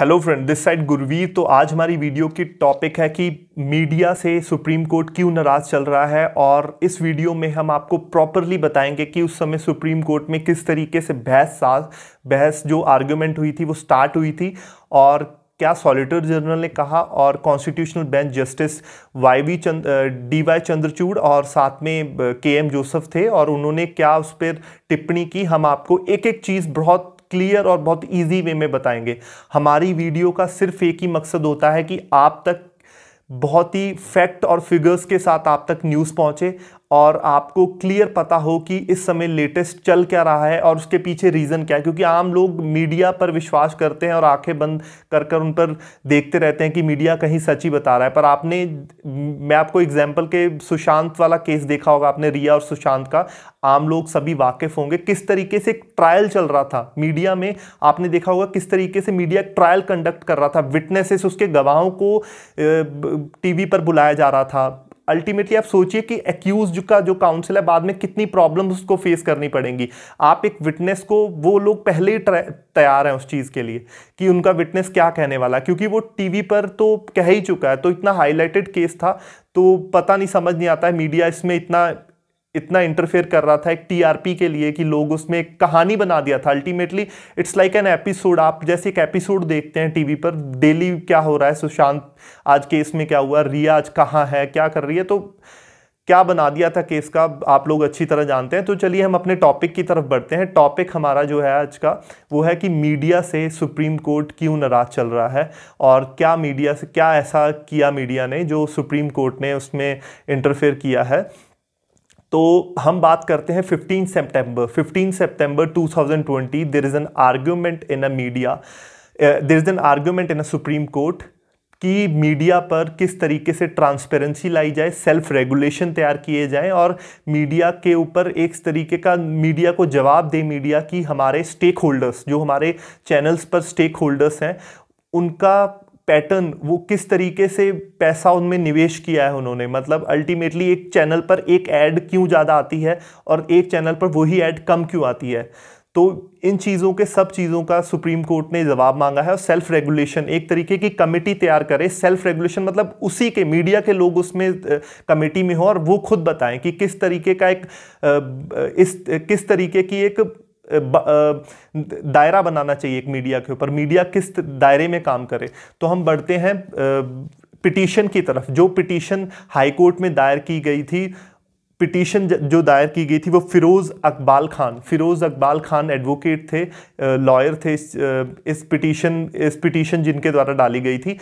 hello friend this side Gurveer तो आज हमारी वीडियो की टॉपिक है कि मीडिया से सुप्रीम कोर्ट क्यों नाराज चल रहा है और इस वीडियो में हम आपको प्रॉपरली बताएंगे कि उस समय सुप्रीम कोर्ट में किस तरीके से बहस साज बहस जो आर्ग्यूमेंट हुई थी वो स्टार्ट हुई थी और क्या सॉलिटर जनरल ने कहा और constitutional bench justice Y V चंद डी वाई चंद्रचूड़ और साथ में के एम जोसफ थे और उन्होंने क्या उस पर टिप्पणी की हम आपको एक एक चीज़ बहुत क्लियर और बहुत ईजी वे में बताएंगे हमारी वीडियो का सिर्फ एक ही मकसद होता है कि आप तक बहुत ही फैक्ट और फिगर्स के साथ आप तक न्यूज़ पहुंचे और आपको क्लियर पता हो कि इस समय लेटेस्ट चल क्या रहा है और उसके पीछे रीज़न क्या है क्योंकि आम लोग मीडिया पर विश्वास करते हैं और आंखें बंद कर कर उन पर देखते रहते हैं कि मीडिया कहीं सच ही बता रहा है पर आपने मैं आपको एग्जाम्पल के सुशांत वाला केस देखा होगा आपने रिया और सुशांत का आम लोग सभी वाकिफ होंगे किस तरीके से एक ट्रायल चल रहा था मीडिया में आपने देखा होगा किस तरीके से मीडिया ट्रायल कंडक्ट कर रहा था विटनेसेस उसके गवाहों को टीवी पर बुलाया जा रहा था अल्टीमेटली आप सोचिए कि एक्यूज का जो काउंसिल है बाद में कितनी प्रॉब्लम उसको फेस करनी पड़ेंगी आप एक विटनेस को वो लोग पहले ही तैयार हैं उस चीज़ के लिए कि उनका विटनेस क्या कहने वाला क्योंकि वो टीवी पर तो कह ही चुका है तो इतना हाईलाइटेड केस था तो पता नहीं समझ नहीं आता है मीडिया इसमें इतना इतना इंटरफेयर कर रहा था एक टीआरपी के लिए कि लोग उसमें एक कहानी बना दिया था ultimately it's like an episode आप जैसे एक एपिसोड देखते हैं टीवी पर डेली क्या हो रहा है सुशांत आज केस में क्या हुआ रिया आज कहाँ है क्या कर रही है तो क्या बना दिया था केस का आप लोग अच्छी तरह जानते हैं तो चलिए हम अपने टॉपिक की तरफ बढ़ते हैं टॉपिक हमारा जो है आज का वो है कि मीडिया से सुप्रीम कोर्ट क्यों नाराज चल रहा है और क्या मीडिया से क्या ऐसा किया मीडिया ने जो सुप्रीम कोर्ट ने उसमें इंटरफेयर किया है तो हम बात करते हैं 15 सितंबर 15 सितंबर 2020 there is an argument in a media there is an argument in a supreme court कि मीडिया पर किस तरीके से ट्रांसपेरेंसी लाई जाए सेल्फ रेगुलेशन तैयार किए जाएं और मीडिया के ऊपर एक तरीके का मीडिया को जवाब दे मीडिया कि हमारे स्टेक होल्डर्स जो हमारे चैनल्स पर स्टेक होल्डर्स हैं उनका पैटर्न वो किस तरीके से पैसा उनमें निवेश किया है उन्होंने मतलब अल्टीमेटली एक चैनल पर एक ऐड क्यों ज़्यादा आती है और एक चैनल पर वही ऐड कम क्यों आती है तो इन चीज़ों के सब चीज़ों का सुप्रीम कोर्ट ने जवाब मांगा है और सेल्फ रेगुलेशन एक तरीके की कमेटी तैयार करे सेल्फ रेगुलेशन मतलब उसी के मीडिया के लोग उसमें कमेटी में हो और वो खुद बताएं कि किस तरीके का एक इस किस तरीके की एक दायरा बनाना चाहिए एक मीडिया के ऊपर मीडिया किस दायरे में काम करे तो हम बढ़ते हैं पिटीशन की तरफ जो पिटीशन हाई कोर्ट में दायर की गई थी पिटीशन जो दायर की गई थी वो फ़िरोज़ अकबाल खान फ़िरोज़ अकबाल खान एडवोकेट थे लॉयर थे इस इस पिटीशन इस पिटीशन जिनके द्वारा डाली गई थी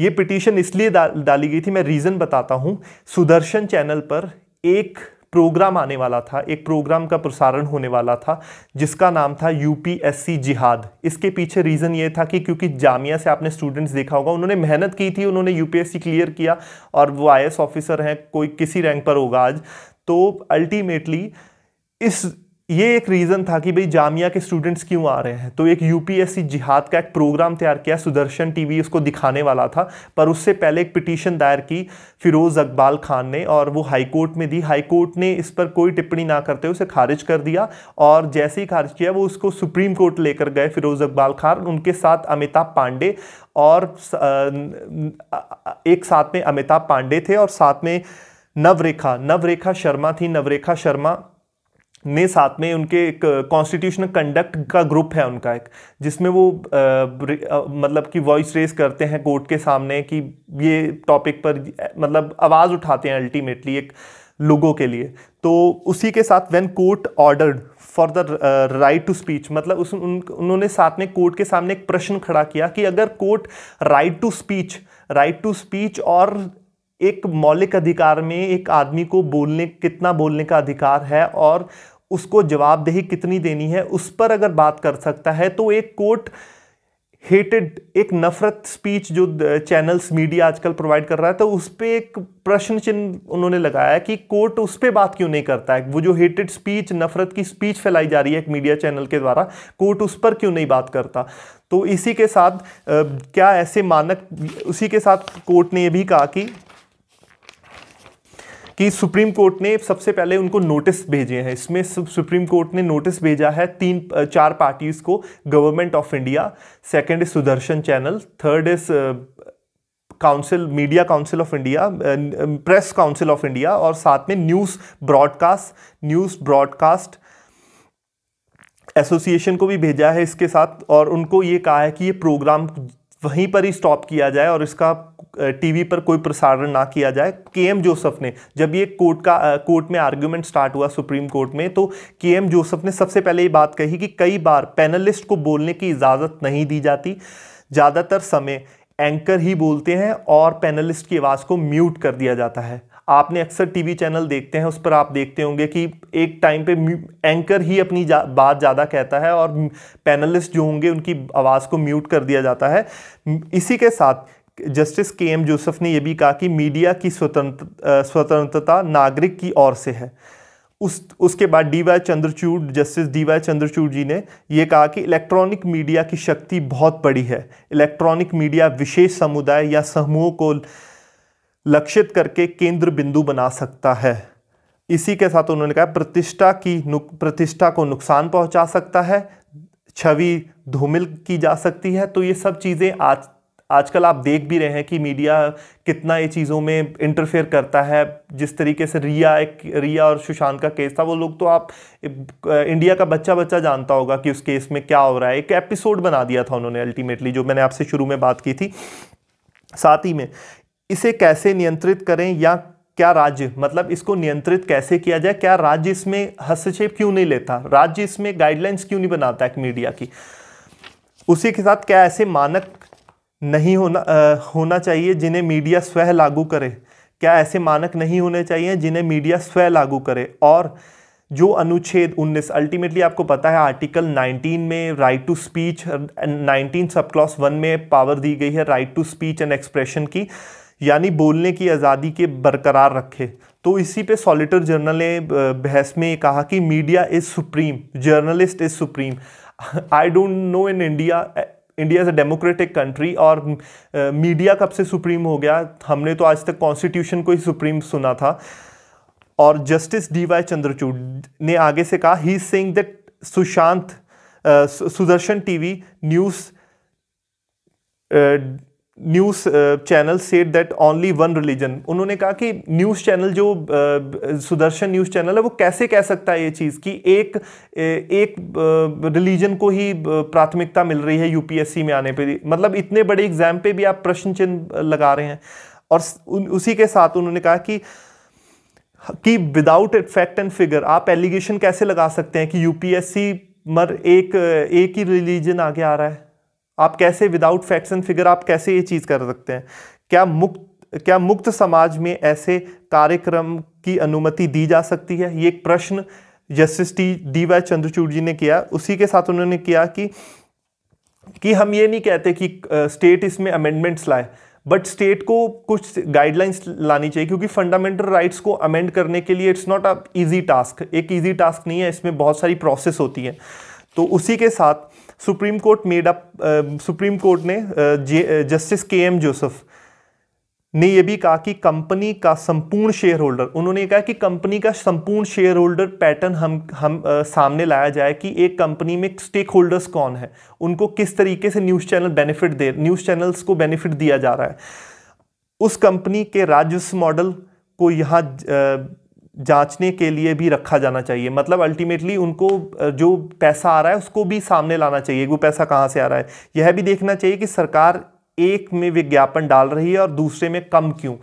ये पिटीशन इसलिए डाली गई थी मैं रीज़न बताता हूँ सुदर्शन चैनल पर एक प्रोग्राम आने वाला था एक प्रोग्राम का प्रसारण होने वाला था जिसका नाम था यूपीएससी जिहाद इसके पीछे रीज़न ये था कि क्योंकि जामिया से आपने स्टूडेंट्स देखा होगा उन्होंने मेहनत की थी उन्होंने यूपीएससी क्लियर किया और वो आई ऑफिसर हैं कोई किसी रैंक पर होगा आज तो अल्टीमेटली इस ये एक रीज़न था कि भाई जामिया के स्टूडेंट्स क्यों आ रहे हैं तो एक यूपीएससी जिहाद का एक प्रोग्राम तैयार किया सुदर्शन टीवी उसको दिखाने वाला था पर उससे पहले एक पिटीशन दायर की फिरोज़ अकबाल खान ने और वो हाई कोर्ट में दी हाई कोर्ट ने इस पर कोई टिप्पणी ना करते हुए उसे खारिज कर दिया और जैसे ही खारिज किया वो उसको सुप्रीम कोर्ट लेकर गए फिरोज़ अकबाल खान उनके साथ अमिताभ पांडे और एक साथ में अमिताभ पांडे थे और साथ में नवरेखा नवरेखा शर्मा थी नवरेखा शर्मा ने साथ में उनके एक कॉन्स्टिट्यूशनल कंडक्ट का ग्रुप है उनका एक जिसमें वो आ, आ, मतलब कि वॉइस रेस करते हैं कोर्ट के सामने कि ये टॉपिक पर मतलब आवाज़ उठाते हैं अल्टीमेटली एक लोगों के लिए तो उसी के साथ when court ordered for the right to speech मतलब उस उन, उन्होंने साथ में कोर्ट के सामने एक प्रश्न खड़ा किया कि अगर court right to speech right to speech और एक मौलिक अधिकार में एक आदमी को बोलने कितना बोलने का अधिकार है और उसको जवाबदेही कितनी देनी है उस पर अगर बात कर सकता है तो एक कोर्ट हेटेड एक नफरत स्पीच जो चैनल्स मीडिया आजकल प्रोवाइड कर रहा है तो उस पर एक प्रश्न चिन्ह उन्होंने लगाया कि कोर्ट उस पर बात क्यों नहीं करता है वो जो हेटेड स्पीच नफरत की स्पीच फैलाई जा रही है एक मीडिया चैनल के द्वारा कोर्ट उस पर क्यों नहीं बात करता तो इसी के साथ क्या ऐसे मानक उसी के साथ कोर्ट ने ये भी कहा कि कि सुप्रीम कोर्ट ने सबसे पहले उनको नोटिस भेजे हैं इसमें सुप्रीम कोर्ट ने नोटिस भेजा है तीन चार पार्टीज को government of India second is Sudarshan channel third is council media council of India press council of India और साथ में news broadcast news broadcast association को भी भेजा है इसके साथ और उनको ये कहा है कि ये प्रोग्राम वहीं पर ही स्टॉप किया जाए और इसका टीवी पर कोई प्रसारण ना किया जाए के एम जोसफ ने जब ये कोर्ट का कोर्ट में आर्ग्यूमेंट स्टार्ट हुआ सुप्रीम कोर्ट में तो के एम जोसफ ने सबसे पहले ये बात कही कि कई बार पैनलिस्ट को बोलने की इजाज़त नहीं दी जाती ज़्यादातर समय एंकर ही बोलते हैं और पैनलिस्ट की आवाज़ को म्यूट कर दिया जाता है आपने अक्सर टीवी चैनल देखते हैं उस पर आप देखते होंगे कि एक टाइम पे एंकर ही अपनी बात ज़्यादा कहता है और पैनलिस्ट जो होंगे उनकी आवाज़ को म्यूट कर दिया जाता है इसी के साथ जस्टिस के एम जोसफ ने यह भी कहा कि मीडिया की स्वतंत्र स्वतंत्रता नागरिक की ओर से है उस उसके बाद D Y Chandrachud justice D Y Chandrachud ji ने यह कहा कि इलेक्ट्रॉनिक मीडिया की शक्ति बहुत बड़ी है इलेक्ट्रॉनिक मीडिया विशेष समुदाय या समूहों को लक्षित करके केंद्र बिंदु बना सकता है इसी के साथ उन्होंने कहा प्रतिष्ठा की प्रतिष्ठा को नुकसान पहुंचा सकता है छवि धूमिल की जा सकती है तो ये सब चीज़ें आज आजकल आप देख भी रहे हैं कि मीडिया कितना ये चीज़ों में इंटरफेयर करता है जिस तरीके से रिया एक रिया और सुशांत का केस था वो लोग तो आप इंडिया का बच्चा बच्चा जानता होगा कि उस केस में क्या हो रहा है एक एपिसोड बना दिया था उन्होंने अल्टीमेटली जो मैंने आपसे शुरू में बात की थी साथ ही में इसे कैसे नियंत्रित करें या क्या राज्य मतलब इसको नियंत्रित कैसे किया जाए क्या राज्य इसमें हस्तक्षेप क्यों नहीं लेता राज्य इसमें गाइडलाइंस क्यों नहीं बनाता है मीडिया की उसी के साथ क्या ऐसे मानक नहीं होना आ, होना चाहिए जिन्हें मीडिया स्वह लागू करे क्या ऐसे मानक नहीं होने चाहिए जिन्हें मीडिया स्वयं लागू करे और जो अनुच्छेद 19 अल्टीमेटली आपको पता है आर्टिकल 19 में right to speech 19 sub clause one में पावर दी गई है right to speech and expression की यानी बोलने की आज़ादी के बरकरार रखे तो इसी पे सॉलिटर जर्नल ने बहस में कहा कि media is supreme journalist is supreme I don't know in India India is a democratic country और मीडिया कब से सुप्रीम हो गया हमने तो आज तक कॉन्स्टिट्यूशन को ही सुप्रीम सुना था और जस्टिस डी वाई चंद्रचूड ने आगे से कहा he saying that Sushant Sudarshan TV news news channel set that only one religion उन्होंने कहा कि न्यूज़ चैनल जो uh, सुदर्शन न्यूज़ चैनल है वो कैसे कह सकता है ये चीज़ कि एक एक रिलीजन uh, को ही uh, प्राथमिकता मिल रही है यूपीएससी में आने पर मतलब इतने बड़े एग्जाम पे भी आप प्रश्न चिन्ह लगा रहे हैं और उसी के साथ उन्होंने कहा कि कि विदाउट फैक्ट एंड फिगर आप एलिगेशन कैसे लगा सकते हैं कि यूपीएससी मर एक एक ही रिलीजन आगे आ रहा है आप कैसे विदाउट फैक्ट्स एंड फिगर आप कैसे ये चीज़ कर सकते हैं क्या मुक्त क्या मुक्त समाज में ऐसे कार्यक्रम की अनुमति दी जा सकती है ये एक प्रश्न justice T D Y Chandrachud ji ने किया उसी के साथ उन्होंने किया कि कि हम ये नहीं कहते कि स्टेट इसमें अमेंडमेंट्स लाए बट स्टेट को कुछ गाइडलाइंस लानी चाहिए क्योंकि फंडामेंटल राइट्स को अमेंड करने के लिए it's not a easy task एक इजी टास्क नहीं है इसमें बहुत सारी प्रोसेस होती है तो उसी के साथ supreme court made up supreme court ने जस्टिस के एम जोसेफ ने यह भी कहा कि कंपनी का संपूर्ण शेयर होल्डर उन्होंने कहा कि कंपनी का संपूर्ण शेयर होल्डर पैटर्न हम हम आ, सामने लाया जाए कि एक कंपनी में स्टेक होल्डर्स कौन है उनको किस तरीके से न्यूज़ चैनल बेनिफिट दे न्यूज़ चैनल्स को बेनिफिट दिया जा रहा है उस कंपनी के राजस्व मॉडल को यहाँ जांचने के लिए भी रखा जाना चाहिए मतलब अल्टीमेटली उनको जो पैसा आ रहा है उसको भी सामने लाना चाहिए वो पैसा कहाँ से आ रहा है यह भी देखना चाहिए कि सरकार एक में विज्ञापन डाल रही है और दूसरे में कम क्यों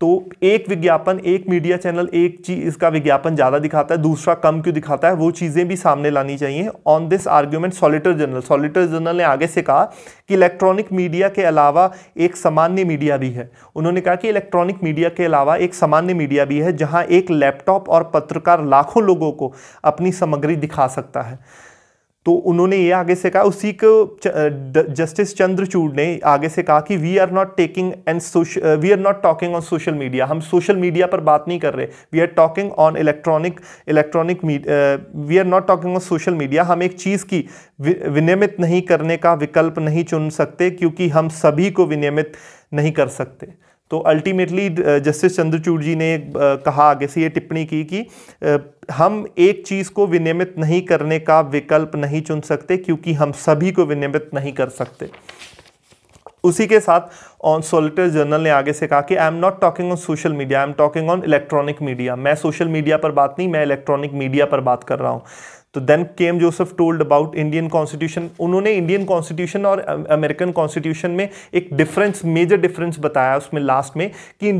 तो एक विज्ञापन एक मीडिया चैनल एक चीज़ का विज्ञापन ज़्यादा दिखाता है दूसरा कम क्यों दिखाता है वो चीज़ें भी सामने लानी चाहिए on this argument solicitor general solicitor general ने आगे से कहा कि इलेक्ट्रॉनिक मीडिया के अलावा एक सामान्य मीडिया भी है उन्होंने कहा कि इलेक्ट्रॉनिक मीडिया के अलावा एक सामान्य मीडिया भी है जहाँ एक लैपटॉप और पत्रकार लाखों लोगों को अपनी सामग्री दिखा सकता है तो उन्होंने ये आगे से कहा उसी को जस्टिस चंद्रचूड ने आगे से कहा कि we are not taking and we are not talking on social media हम सोशल मीडिया पर बात नहीं कर रहे we are talking on electronic electronic we are not talking on social media हम एक चीज़ की विनियमित नहीं करने का विकल्प नहीं चुन सकते क्योंकि हम सभी को विनियमित नहीं कर सकते तो अल्टीमेटली जस्टिस चंद्रचूड़ जी ने uh, कहा आगे से ये टिप्पणी की कि uh, हम एक चीज़ को विनियमित नहीं करने का विकल्प नहीं चुन सकते क्योंकि हम सभी को विनियमित नहीं कर सकते उसी के साथ ऑन सोलिटर जर्नल ने आगे से कहा कि I am not talking on social media I am talking on electronic media मैं सोशल मीडिया पर बात नहीं मैं इलेक्ट्रॉनिक मीडिया पर बात कर रहा हूँ तो then K M Joseph told about Indian constitution उन्होंने इंडियन कॉन्स्टिट्यूशन और अमेरिकन कॉन्स्टिट्यूशन में एक डिफरेंस मेजर डिफरेंस बताया उसमें लास्ट में कि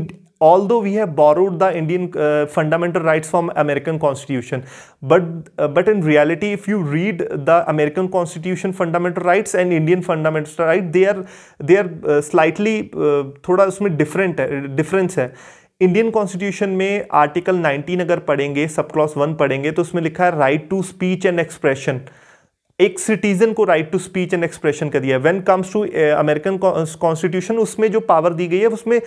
although we have borrowed the Indian fundamental right form American constitution but but in reality if you read the American constitution fundamental rights and Indian fundamental right they are they are slightly थोड़ा उसमें different है difference है Indian constitution में article 19 अगर पढ़ेंगे सब clause one पढ़ेंगे तो उसमें लिखा है right to speech and expression एक सिटीजन को right to speech and expression का दिया है when comes to American constitution उसमें जो पावर दी गई है उसमें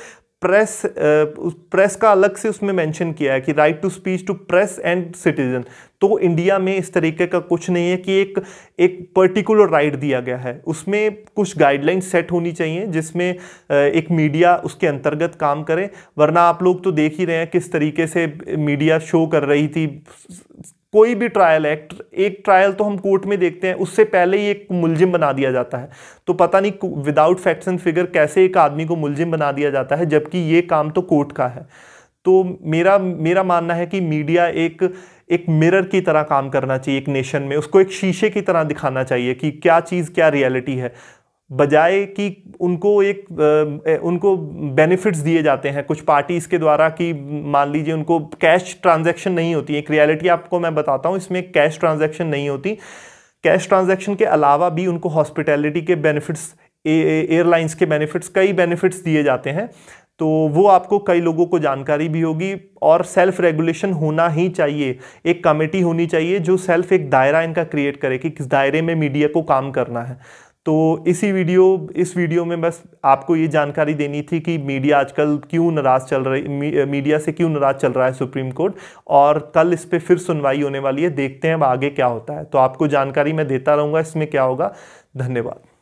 प्रेस uh, प्रेस का अलग से उसमें मेंशन किया है कि right to speech to press and citizen तो इंडिया में इस तरीके का कुछ नहीं है कि एक एक पर्टिकुलर राइट दिया गया है उसमें कुछ गाइडलाइन सेट होनी चाहिए जिसमें uh, एक मीडिया उसके अंतर्गत काम करे वरना आप लोग तो देख ही रहे हैं किस तरीके से मीडिया शो कर रही थी कोई भी ट्रायल एक्ट एक ट्रायल तो हम कोर्ट में देखते हैं उससे पहले ही एक मुलजिम बना दिया जाता है तो पता नहीं विदाउट फैक्ट्स एंड फिगर कैसे एक आदमी को मुलजिम बना दिया जाता है जबकि ये काम तो कोर्ट का है तो मेरा मेरा मानना है कि मीडिया एक एक मिरर की तरह काम करना चाहिए एक नेशन में उसको एक शीशे की तरह दिखाना चाहिए कि क्या चीज़ क्या रियलिटी है बजाय कि उनको एक उनको बेनिफिट्स दिए जाते हैं कुछ पार्टीज़ के द्वारा कि मान लीजिए उनको कैश ट्रांजैक्शन नहीं होती एक रियलिटी आपको मैं बताता हूँ इसमें कैश ट्रांजैक्शन नहीं होती कैश ट्रांजैक्शन के अलावा भी उनको हॉस्पिटैलिटी के बेनिफिट्स एयरलाइंस के बेनिफिट्स कई बेनिफिट्स दिए जाते हैं तो वो आपको कई लोगों को जानकारी भी होगी और सेल्फ रेगुलेशन होना ही चाहिए एक कमेटी होनी चाहिए जो सेल्फ एक दायरा इनका क्रिएट करे कि किस दायरे में मीडिया को काम करना है तो इसी वीडियो इस वीडियो में बस आपको ये जानकारी देनी थी कि मीडिया आजकल क्यों नाराज़ चल रही मी, मीडिया से क्यों नाराज़ चल रहा है सुप्रीम कोर्ट और कल इस पर फिर सुनवाई होने वाली है देखते हैं अब आगे क्या होता है तो आपको जानकारी मैं देता रहूँगा इसमें क्या होगा धन्यवाद